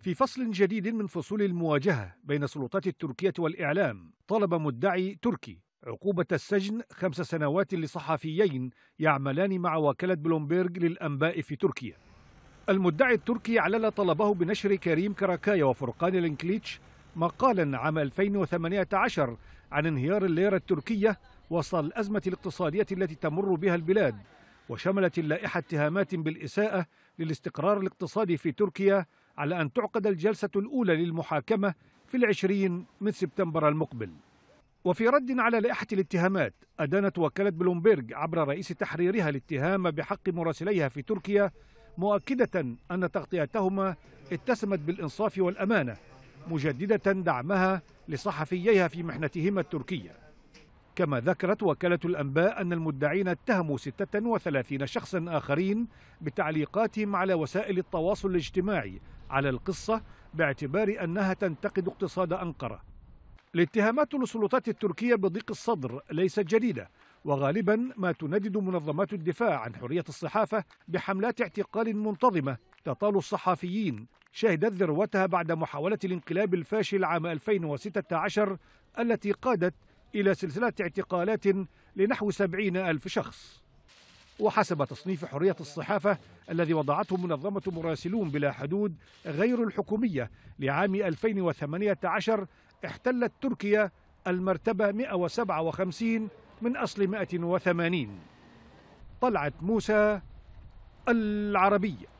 في فصل جديد من فصول المواجهة بين سلطات التركية والإعلام طلب مدعي تركي عقوبة السجن خمس سنوات لصحفيين يعملان مع وكالة بلومبيرغ للأنباء في تركيا المدعي التركي علل طلبه بنشر كريم كراكايا وفرقان لينكليتش مقالا عام 2018 عن انهيار الليرة التركية وسط الأزمة الاقتصادية التي تمر بها البلاد وشملت اللائحة اتهامات بالإساءة للاستقرار الاقتصادي في تركيا على أن تعقد الجلسة الأولى للمحاكمة في العشرين من سبتمبر المقبل وفي رد على لائحة الاتهامات أدانت وكالة بلومبيرغ عبر رئيس تحريرها الاتهام بحق مراسليها في تركيا مؤكدة أن تغطيتهما اتسمت بالإنصاف والأمانة مجددة دعمها لصحفييها في محنتهما التركيه كما ذكرت وكالة الأنباء أن المدعين اتهموا 36 شخصا آخرين بتعليقاتهم على وسائل التواصل الاجتماعي على القصة باعتبار أنها تنتقد اقتصاد أنقرة الاتهامات للسلطات التركية بضيق الصدر ليست جديدة وغالبا ما تندد منظمات الدفاع عن حرية الصحافة بحملات اعتقال منتظمة تطال الصحفيين شهدت ذروتها بعد محاولة الانقلاب الفاشل عام 2016 التي قادت إلى سلسلة اعتقالات لنحو سبعين ألف شخص وحسب تصنيف حرية الصحافة الذي وضعته منظمة مراسلون بلا حدود غير الحكومية لعام 2018 احتلت تركيا المرتبة 157 من أصل 180 طلعت موسى العربية